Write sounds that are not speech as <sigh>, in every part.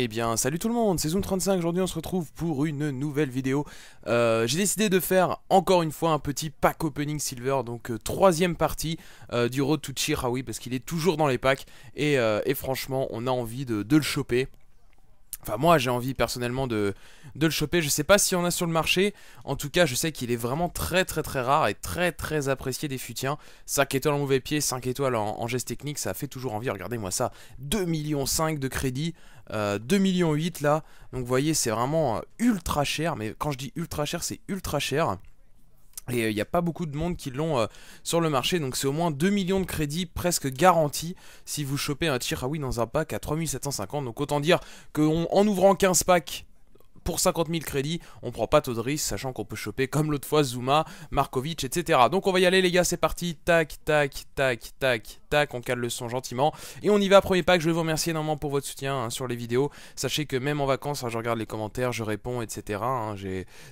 Eh bien, salut tout le monde, Saison 35 aujourd'hui on se retrouve pour une nouvelle vidéo. Euh, j'ai décidé de faire encore une fois un petit pack opening silver, donc euh, troisième partie euh, du Road to oui parce qu'il est toujours dans les packs, et, franchement, on a envie de, le choper. Enfin moi j'ai envie personnellement de, de, le choper, je sais pas si on a sur le marché, en tout cas je sais qu'il est vraiment très très très rare et très très apprécié des futiens, 5 étoiles en mauvais pied, 5 étoiles en, geste technique, ça fait toujours envie, regardez moi ça, 2 millions 5 de crédits, 2,8 euh, 2 millions 8 là. Donc vous voyez, c'est vraiment euh, ultra cher. Mais quand je dis ultra cher, c'est ultra cher. Et il euh, n'y a pas beaucoup de monde qui l'ont sur le marché, donc c'est au moins 2 millions de crédits presque garantis si vous chopez un ah oui dans un pack à 3750. Donc autant dire qu'en ouvrant 15 packs, pour 50 000 crédits, on prend pas taux de risque, sachant qu'on peut choper comme l'autre fois Zuma, Markovic, etc. Donc on va y aller les gars, c'est parti, tac, tac, tac, tac, tac, on cale le son gentiment, et on y va, premier pack, je vais vous remercier énormément pour votre soutien hein, sur les vidéos, sachez que même en vacances, hein, je regarde les commentaires, je réponds, etc. Hein.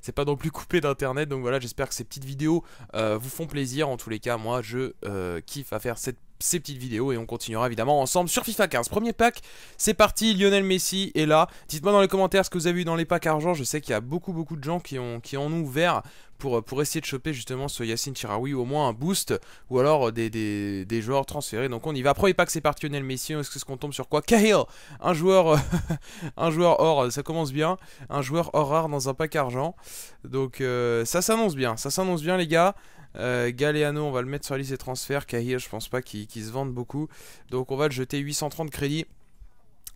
c'est pas non plus <laughs> coupé d'internet, donc voilà, j'espère que ces petites vidéos euh, vous font plaisir, en tous les cas, moi je euh, kiffe à faire cette ces petites vidéos et on continuera évidemment ensemble sur FIFA 15. Premier pack, c'est parti, Lionel Messi est là. Dites-moi dans les commentaires ce que vous avez vu dans les packs argent, je sais qu'il y a beaucoup beaucoup de gens qui, ont, qui ont ouvert pour, euh, pour, essayer de choper justement ce Yacine Chiraoui ou au moins un boost ou alors euh, des, joueurs transférés. Donc on y va. Premier pack, c'est parti, Lionel Messi. Est-ce qu'on tombe sur quoi Cahill Un joueur euh, <laughs> un joueur or, ça commence bien. Un joueur or rare dans un pack argent. Donc ça s'annonce bien, ça s'annonce bien les gars. Euh, Galeano, on va le mettre sur la liste des transferts. Kahir, je pense pas qu'il se vende beaucoup. Donc on va le jeter 830 crédits.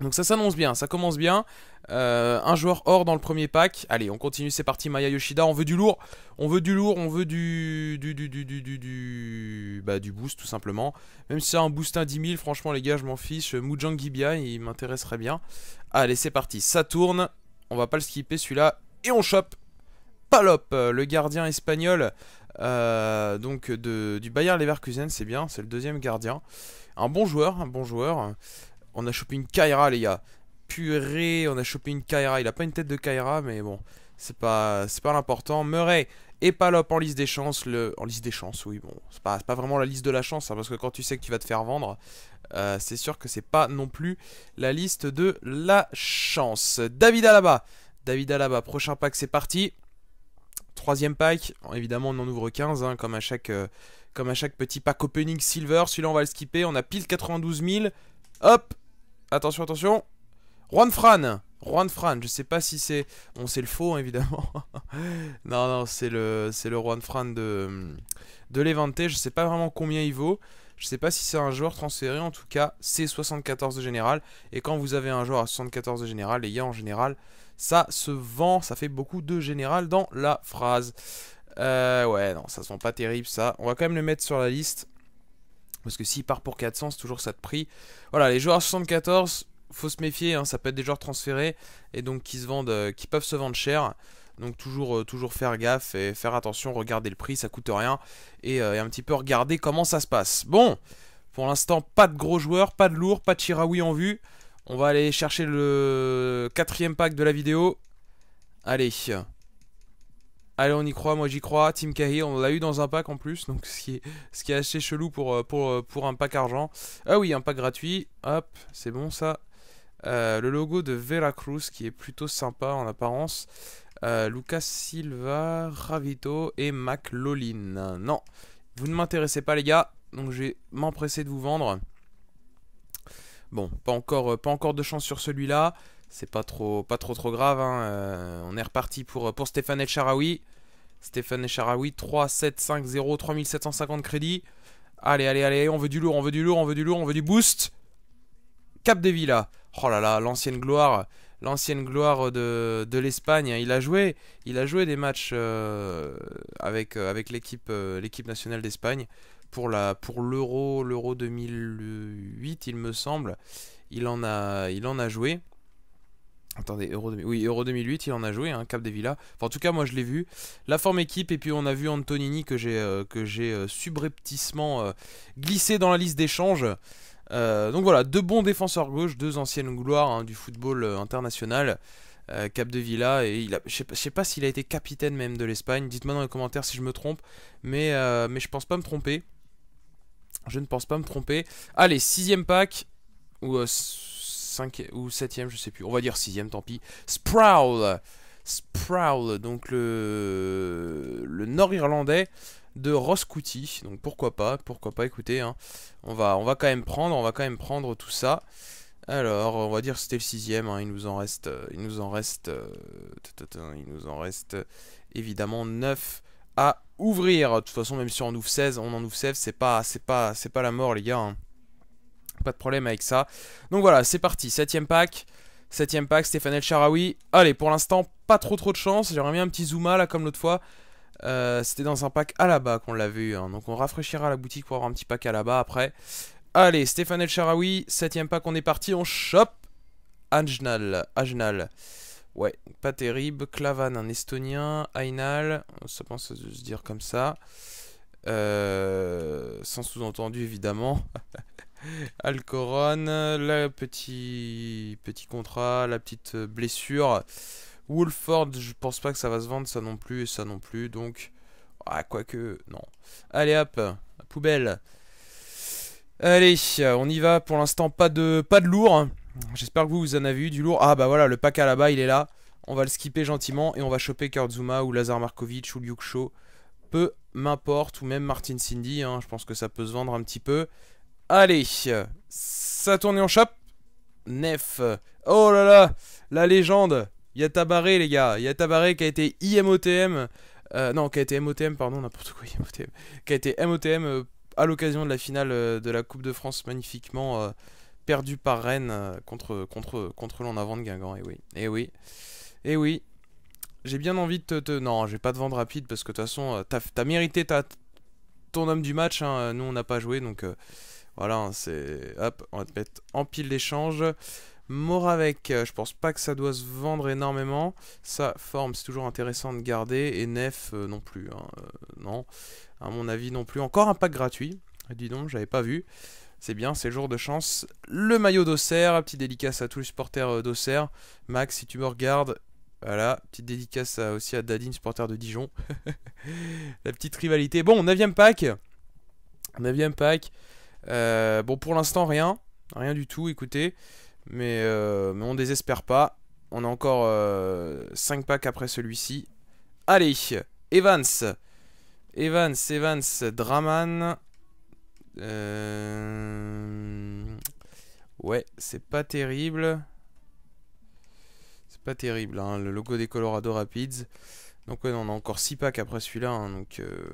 Donc ça s'annonce bien, ça commence bien. Euh, un joueur hors dans le premier pack. Allez, on continue, c'est parti Maya Yoshida. On veut du lourd, on veut du lourd, on veut du du du du du bah du boost tout simplement. Même si c'est un boost à 10 000, franchement les gars, je m'en fiche. Mujang Gibia, il m'intéresserait bien. Allez, c'est parti, ça tourne. On va pas le skipper celui-là et on chope Palop, euh, le gardien espagnol euh, donc de, du Bayern Leverkusen, c'est bien, c'est le deuxième gardien. Un bon joueur, un bon joueur. On a chopé une Kaira, les gars. Purée, on a chopé une Kaira. Il a pas une tête de Kaira, mais bon, c'est pas, c'est pas l'important. Murray et Palop en liste des chances. Le, en liste des chances, oui, bon, c'est pas, pas vraiment la liste de la chance, hein, parce que quand tu sais que tu vas te faire vendre, euh, c'est sûr que c'est pas non plus la liste de la chance. David Alaba, David Alaba, prochain pack, c'est parti. Troisième pack, évidemment on en ouvre 15, hein, comme, à chaque, euh, comme à chaque petit pack opening silver. Celui-là on va le skipper, on a pile 92 000. Hop Attention, attention Juan Fran Juan Fran, je sais pas si c'est... Bon, c'est le faux, hein, évidemment. <laughs> non, non, c'est le, le Juan Fran de, de l'Eventé. Je sais pas vraiment combien il vaut. Je ne sais pas si c'est un joueur transféré. En tout cas, c'est 74 de général. Et quand vous avez un joueur à 74 de général, les gars, en général, ça se vend, ça fait beaucoup de général dans la phrase. Euh, ouais, non, ça vend pas terrible ça. On va quand même le mettre sur la liste. Parce que s'il part pour 400, c'est toujours ça de prix. Voilà, les joueurs 74, faut se méfier, hein, ça peut être des joueurs transférés et donc qui se vendent, euh, qui peuvent se vendre cher. Donc toujours, euh, toujours faire gaffe et faire attention, regarder le prix, ça coûte rien. Et, un petit peu regarder comment ça se passe. Bon, pour l'instant, pas de gros joueurs, pas de lourds, pas de Chiraoui en vue. On va aller chercher le quatrième pack de la vidéo. Allez. Allez, on y croit, moi j'y crois. Team Kahir, on l'a eu dans un pack en plus, donc ce qui est, assez chelou euh, euh, pour, un pack argent. Ah oui, un pack gratuit. Hop, c'est bon ça. Euh, le logo de Veracruz qui est plutôt sympa en apparence. Lucas Silva, Ravito et Mac Non, vous ne m'intéressez pas les gars, donc je vais m'empresser de vous vendre. Bon, pas encore, euh, pas encore de chance sur celui-là. C'est pas trop, pas trop, trop grave. Hein, euh, on est reparti pour, euh, pour Stéphane El Sharawi. Stéphane El 3, 7, 5, 0, 3750 crédits. Allez, allez, allez, on veut du lourd, on veut du lourd, on veut du lourd, on veut du boost. Cap des Villas. Oh là là, l'ancienne gloire, l'ancienne gloire de, l'Espagne. Hein, il a joué, il a joué des matchs avec, avec l'équipe, l'équipe nationale d'Espagne pour la pour l'Euro l'Euro 2008 il me semble il en a il en a joué attendez Euro oui Euro 2008 il en a joué hein, Cap de Villa en tout cas moi je l'ai vu la forme équipe et puis on a vu Antonini que j'ai euh, que j'ai euh, subrepticement euh, glissé dans la liste d'échanges donc voilà deux bons défenseurs gauche deux anciennes gloires hein, du football international Cap de Villa et il je sais pas s'il a été capitaine même de l'Espagne. Dites-moi dans les commentaires si je me trompe, mais, mais je pense pas me tromper. Je ne pense pas me tromper. Allez, sixième pack. Euh, ou, septième, je sais plus. On va dire sixième, tant pis. Sproul. Sproul, donc le, le nord-irlandais de Roscouti. Donc pourquoi pas, pourquoi pas, écoutez. Hein. On, va, on va quand même prendre, on va quand même prendre tout ça. Alors, on va dire que c'était le sixième. Hein. Il nous en reste, euh, il nous en reste, euh, il nous en reste évidemment neuf à ouvrir. De toute façon, même si on ouvre 16, on en ouvre 16, c'est pas, pas, pas la mort, les gars. Hein. Pas de problème avec ça. Donc voilà, c'est parti. 7 Septième pack. 7 Septième pack, Stéphane El Charaoui. Allez, pour l'instant, pas trop trop de chance. J'aurais mis un petit Zuma là, comme l'autre fois. Euh, c'était dans un pack à la bas qu'on l'a vu hein. Donc on rafraîchira la boutique pour avoir un petit pack à la bas après. Allez, Stéphane El 7 septième pack, on est parti. On chope Ajnal. Ajnal. Ouais, pas terrible. Clavan, un Estonien. Ainal, ça pense se dire comme ça. Euh, sans sous-entendu, évidemment. <laughs> Alcoron, le petit, petit contrat, la petite blessure. Woolford, je pense pas que ça va se vendre, ça non plus, et ça non plus, donc... Ah, quoique, non. Allez, hop, poubelle. Allez, on y va, pour l'instant, pas de, pas de lourd. J'espère que vous, vous en avez eu du lourd. Ah bah voilà, le pack à là-bas, il est là. On va le skipper gentiment et on va choper Kurtzuma ou Lazar Markovic ou Luke Shaw. Peu m'importe, ou même Martin Cindy, hein, je pense que ça peut se vendre un petit peu. Allez, ça tourne en on chope. Nef. Oh là là, la légende. Il y a Tabaré, les gars. Il y a Tabaré qui a été IMOTM. Euh, non, qui a été MOTM, pardon, n'importe quoi, IMOTM. Qui a été MOTM euh, à l'occasion de la finale euh, de la Coupe de France magnifiquement perdu par Rennes euh, contre, contre, contre l'en avant de Guingamp. Et eh oui, et eh oui, et eh oui. J'ai bien envie de te, Non, j'ai pas de vente rapide parce que de toute façon, euh, t'as mérité ta... ton homme du match. Hein, euh, nous, on n'a pas joué donc voilà, hein, c'est. Hop, on va te mettre en pile d'échange. Moravec, je pense pas que ça doit se vendre énormément. Sa forme, c'est toujours intéressant de garder. Et Nef, non plus. Hein, non, à mon avis, non plus. Encore un pack gratuit. Dis donc, j'avais pas vu. C'est bien, c'est jour de chance. Le maillot d'Auxerre, petite dédicace à tous les supporters euh, d'Auxerre. Max, si tu me regardes, voilà, petite dédicace aussi à Dadine, supporter de Dijon. <laughs> La petite rivalité. Bon, 9ème pack. 9ème pack. Euh, bon, pour l'instant, rien. Rien du tout, écoutez. Mais, euh, on ne désespère pas. On a encore 5 packs après celui-ci. Allez, Evans. Evans, Evans, Draman. Euh, ouais, c'est pas terrible. C'est pas terrible, hein, le logo des Colorado Rapids. Donc on a encore 6 packs après celui-là, hein, donc... Euh,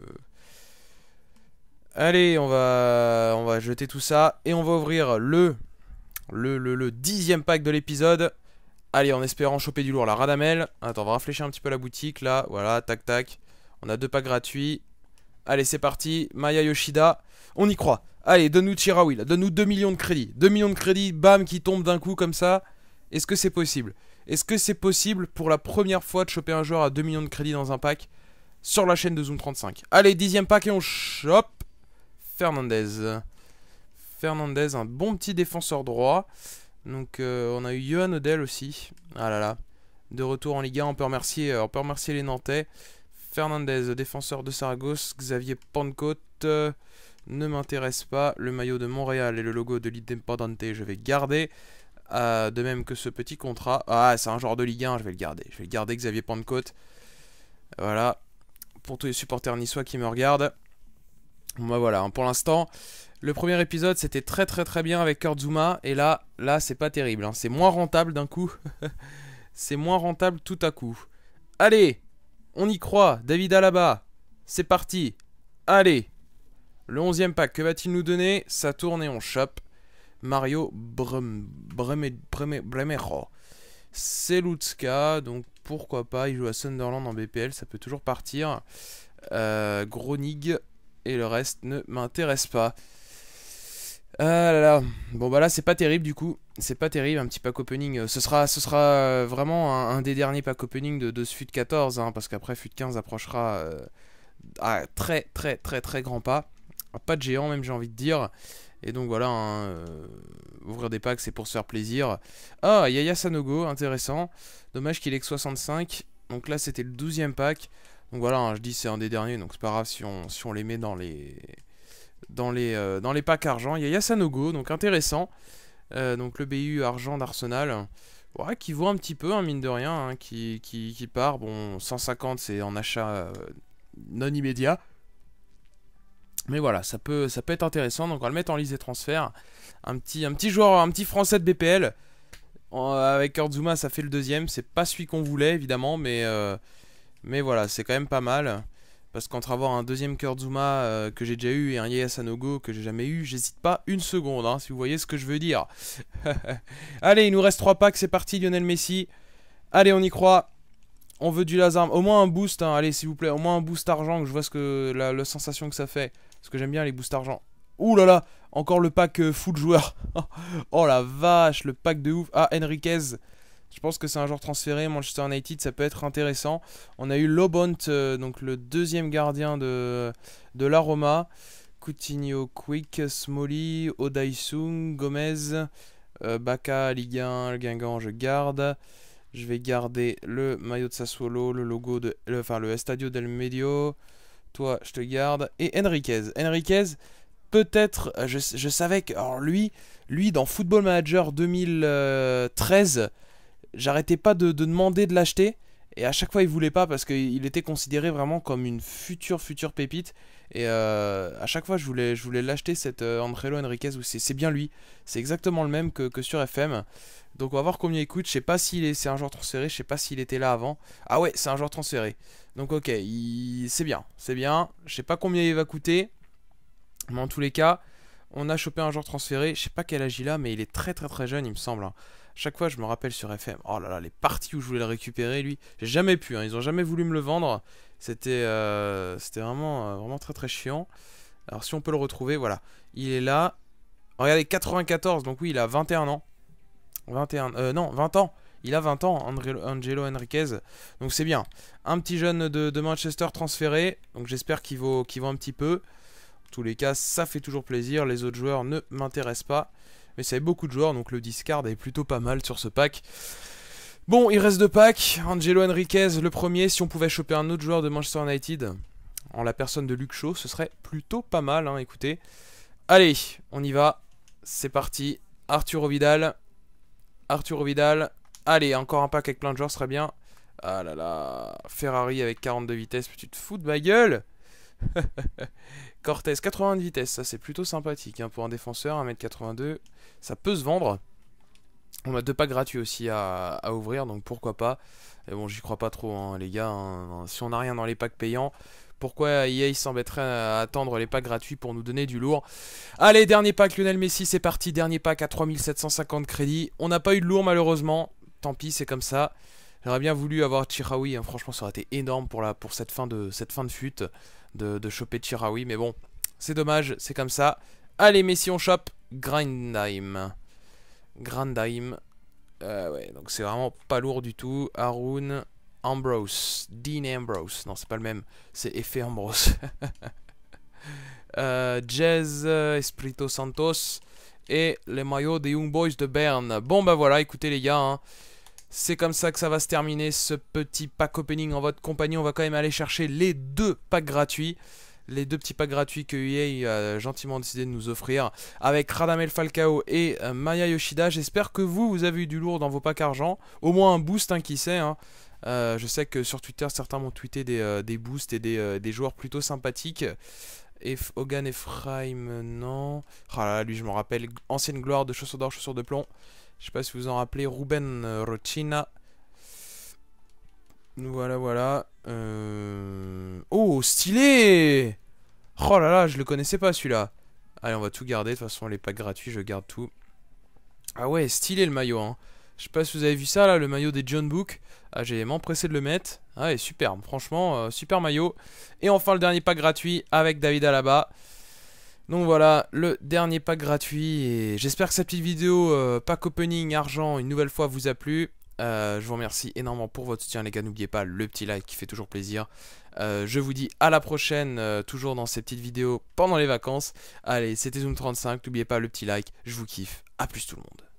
allez, on va, on va jeter tout ça et on va ouvrir le, le, le, dixième pack de l'épisode. Allez, en espérant choper du lourd, la Radamel. Attends, on va réfléchir un petit peu la boutique, là. Voilà, tac, tac. On a deux packs gratuits. Allez, c'est parti. Maya Yoshida on y croit. Allez, donne-nous Chiraoui, donne-nous 2 millions de crédits. 2 millions de crédits, bam, qui tombent d'un coup comme ça. Est-ce que c'est possible Est-ce que c'est possible pour la première fois de choper un joueur à 2 millions de crédits dans un pack sur la chaîne de Zoom 35 Allez, dixième pack et on chope Fernandez. Fernandez, un bon petit défenseur droit. Donc euh, on a eu Johan Odell aussi. Ah là là. De retour en Liga, on peut remercier, euh, on peut remercier les Nantais. Fernandez, défenseur de Saragosse, Xavier pentecôte euh, ne m'intéresse pas. Le maillot de Montréal et le logo de l'Independente, je vais garder. Euh, de même que ce petit contrat. Ah, c'est un genre de Ligue 1, je vais le garder. Je vais le garder, Xavier Pentecôte. Voilà. Pour tous les supporters niçois qui me regardent. Moi, bah voilà, hein, pour l'instant, le premier épisode c'était très très très bien avec Kurt Zuma. Et là, là c'est pas terrible. Hein. C'est moins rentable d'un coup. <laughs> c'est moins rentable tout à coup. Allez, on y croit, David bas C'est parti. Allez. Le 11 pack, que va-t-il nous donner Ça tourne et on chope. Mario Brem, Bremero. C'est Lutzka, donc pourquoi pas. Il joue à Sunderland en BPL, ça peut toujours partir. Euh, Gronig et le reste ne m'intéresse pas. Ah là là. Bon bah là c'est pas terrible du coup. C'est pas terrible un petit pack opening. Ce sera, ce sera vraiment un, des derniers pack opening de, ce FUT 14. Hein, parce qu'après FUT 15 approchera euh, à très très très très grand pas. Ah, pas de géant même j'ai envie de dire. Et donc voilà, hein, euh, ouvrir des packs c'est pour se faire plaisir. Ah, Yaya Sanogo, intéressant. Dommage qu'il ait que 65. Donc là c'était le 12ème pack. Donc voilà, hein, je dis c'est un des derniers, donc c'est pas grave si on, les met dans les dans les, euh, dans les packs argent. Yaya Sanogo, donc intéressant. Euh, donc le BU argent d'Arsenal. Ouais, qui vaut un petit peu, hein, mine de rien, qui, qui, part. Bon, 150 c'est en achat non immédiat. Mais voilà, ça peut, ça peut être intéressant. Donc on va le mettre en liste des transferts. Un petit, un petit joueur, un petit français de BPL. Avec Kurzuma, ça fait le deuxième. C'est pas celui qu'on voulait, évidemment, mais, euh, mais voilà, c'est quand même pas mal. Parce qu'entre avoir un deuxième Kurzuma euh, que j'ai déjà eu et un Yeyasanogo que j'ai jamais eu, j'hésite pas une seconde, hein, si vous voyez ce que je veux dire. <laughs> Allez, il nous reste trois packs, c'est parti Lionel Messi. Allez, on y croit. On veut du Lazare, au moins un boost, hein. allez s'il vous plaît, au moins un boost argent, que je vois ce que la sensation que ça fait. Parce que j'aime bien les boosts argent. Ouh là là, encore le pack full euh, foot joueur. <laughs> oh la vache, le pack de ouf. Ah, Enriquez. Je pense que c'est un joueur transféré. Manchester United, ça peut être intéressant. On a eu Lobont, euh, donc le deuxième gardien de, de la Roma. Coutinho, Quick, Smolly, Odaisung, Gomez, euh, Baka, Ligue 1, Guingamp, je garde. Je vais garder le maillot de Sassuolo, le logo de. enfin, le Estadio del Medio. Toi, je te garde. Et Enriquez. Enriquez, peut-être, euh, je, savais que... Alors lui, lui, dans Football Manager 2013, j'arrêtais pas de, de, demander de l'acheter. Et à chaque fois, il voulait pas parce qu'il était considéré vraiment comme une future, future pépite. Et euh, à chaque fois, je voulais, je voulais l'acheter, cette euh, Angelo Enriquez, c'est bien lui. C'est exactement le même que, sur FM. Donc on va voir combien il coûte. Je sais pas s'il est, c'est un joueur transféré, je sais pas s'il était là avant. Ah ouais, c'est un joueur transféré. Donc ok, c'est bien, c'est bien. Je sais pas combien il va coûter. Mais en tous les cas, on a chopé un joueur transféré. Je sais pas quel âge il a, mais il est très très très jeune, il me semble. Hein. Chaque fois, je me rappelle sur FM. Oh là là, les parties où je voulais le récupérer, lui, j'ai jamais pu. Hein. Ils ont jamais voulu me le vendre. C'était euh, c'était vraiment, euh, vraiment très très chiant. Alors si on peut le retrouver, voilà. Il est là. Regardez, 94, donc oui, il a 21 ans. 21, euh, non, 20 ans. Il a 20 ans, Angelo Henriquez. Donc c'est bien. Un petit jeune de, Manchester transféré. Donc j'espère qu'il vaut, un petit peu. En tous les cas, ça fait toujours plaisir. Les autres joueurs ne m'intéressent pas. Mais c'est beaucoup de joueurs, donc le discard est plutôt pas mal sur ce pack. Bon, il reste deux packs. Angelo Enriquez, le premier. Si on pouvait choper un autre joueur de Manchester United en la personne de Luke Shaw, ce serait plutôt pas mal, hein, écoutez. Allez, on y va. C'est parti. Arthur Vidal. Arthur Vidal. Allez, encore un pack avec plein de joueurs, ce serait bien. Ah là là. Ferrari avec 42 vitesses. Tu te fous de ma gueule Cortez, 80 de vitesse. Ça, c'est plutôt sympathique hein, pour un défenseur. 1m82. Ça peut se vendre. On a deux packs gratuits aussi à, ouvrir, donc pourquoi pas. Et bon, j'y crois pas trop, hein, les gars. Hein. Si on n'a rien dans les packs payants, pourquoi EA s'embêterait à attendre les packs gratuits pour nous donner du lourd Allez, dernier pack, Lionel Messi, c'est parti. Dernier pack à 3750 crédits. On n'a pas eu de lourd, malheureusement. Tant pis, c'est comme ça. J'aurais bien voulu avoir Chiraoui. Hein. Franchement, ça aurait été énorme pour, la, pour cette, fin de, cette fin de fuite de, de choper Chiraoui. Mais bon, c'est dommage, c'est comme ça. Allez, Messi, on chope Grindheim. Grandheim. Euh, ouais, donc c'est vraiment pas lourd du tout. Haroun Ambrose. Dean Ambrose. Non, c'est pas le même. C'est Effet Ambrose. <laughs> Euh, Jazz euh, Espirito Santos. Et les maillots des Young Boys de Berne. Bon, bah voilà, écoutez les gars. Hein. C'est comme ça que ça va se terminer ce petit pack opening en votre compagnie. On va quand même aller chercher les deux packs gratuits les deux petits packs gratuits que EA a gentiment décidé de nous offrir avec Radamel Falcao et euh, Maya Yoshida. J'espère que vous, vous avez eu du lourd dans vos packs argent, au moins un boost, hein, qui sait. Hein. Euh, je sais que sur Twitter, certains m'ont tweeté des, euh, boosts et des, joueurs plutôt sympathiques. Et Hogan Ephraim, non. Ah là, là, lui, je m'en rappelle. Ancienne gloire de chaussures d'or, chaussures de plomb. Je sais pas si vous en rappelez. Ruben Rochina. Voilà, voilà. Euh... Oh, stylé Oh là là, je le connaissais pas celui-là. Allez, on va tout garder. De toute façon, les packs gratuits, je garde tout. Ah ouais, stylé le maillot. Hein. Je sais pas si vous avez vu ça là, le maillot des John Book. Ah, j'ai m'empressé de le mettre. Ah, et super. Franchement, euh, super maillot. Et enfin, le dernier pack gratuit avec David Alaba. Donc voilà, le dernier pack gratuit. j'espère que cette petite vidéo euh, pack opening argent une nouvelle fois vous a plu. Euh, je vous remercie énormément pour votre soutien les gars, n'oubliez pas le petit like qui fait toujours plaisir. Euh, je vous dis à la prochaine, euh, toujours dans ces petites vidéos pendant les vacances. Allez, c'était Zoom35, n'oubliez pas le petit like, je vous kiffe, à plus tout le monde.